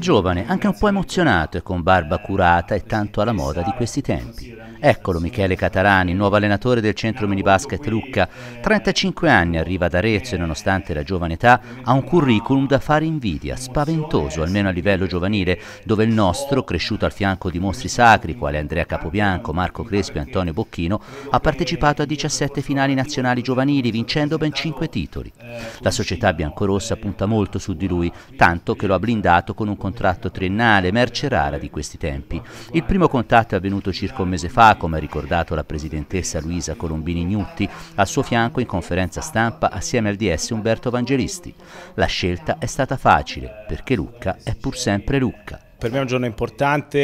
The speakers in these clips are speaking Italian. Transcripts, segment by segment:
Giovane, anche un po' emozionato e con barba curata e tanto alla moda di questi tempi. Eccolo Michele Catarani, nuovo allenatore del centro minibasket Lucca. 35 anni, arriva ad Arezzo e nonostante la giovane età ha un curriculum da fare invidia, spaventoso almeno a livello giovanile, dove il nostro, cresciuto al fianco di mostri sacri quali Andrea Capobianco, Marco Crespi e Antonio Bocchino, ha partecipato a 17 finali nazionali giovanili vincendo ben 5 titoli. La società biancorossa punta molto su di lui, tanto che lo ha blindato con un contratto contratto triennale, merce rara di questi tempi. Il primo contatto è avvenuto circa un mese fa, come ha ricordato la presidentessa Luisa Colombini Gnutti, al suo fianco in conferenza stampa assieme al DS Umberto Evangelisti. La scelta è stata facile, perché Lucca è pur sempre Lucca. Per me è un giorno importante,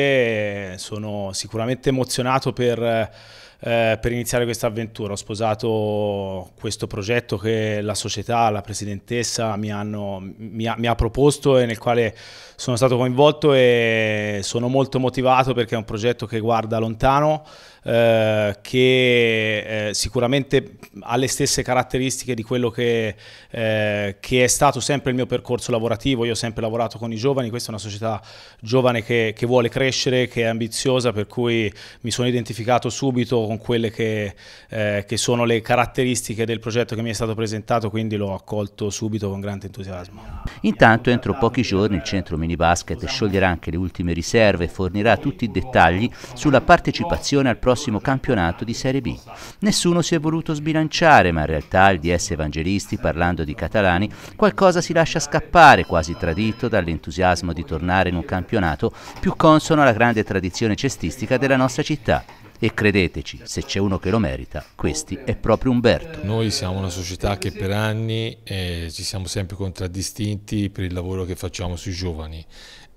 eh, sono sicuramente emozionato per eh, eh, per iniziare questa avventura. Ho sposato questo progetto che la società, la presidentessa mi, hanno, mi, ha, mi, ha, proposto e nel quale sono stato coinvolto e sono molto motivato perché è un progetto che guarda lontano, eh, che eh, sicuramente ha le stesse caratteristiche di quello che, eh, che, è stato sempre il mio percorso lavorativo. Io ho sempre lavorato con i giovani, questa è una società giovane che, che vuole crescere, che è ambiziosa, per cui mi sono identificato subito con quelle che, eh, che, sono le caratteristiche del progetto che mi è stato presentato, quindi l'ho accolto subito con grande entusiasmo. Intanto entro pochi giorni il centro mini basket scioglierà anche le ultime riserve e fornirà tutti i dettagli sulla partecipazione al prossimo campionato di Serie B. Nessuno si è voluto sbilanciare, ma in realtà il DS Evangelisti, parlando di catalani, qualcosa si lascia scappare, quasi tradito dall'entusiasmo di tornare in un campionato più consono alla grande tradizione cestistica della nostra città. E credeteci, se c'è uno che lo merita, questi è proprio Umberto. Noi siamo una società che per anni eh, ci siamo sempre contraddistinti per il lavoro che facciamo sui giovani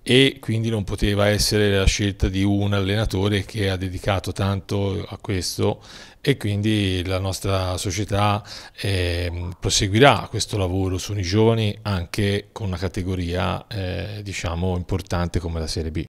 e quindi non poteva essere la scelta di un allenatore che ha dedicato tanto a questo e quindi la nostra società eh, proseguirà questo lavoro sui giovani anche con una categoria eh, diciamo importante come la Serie B.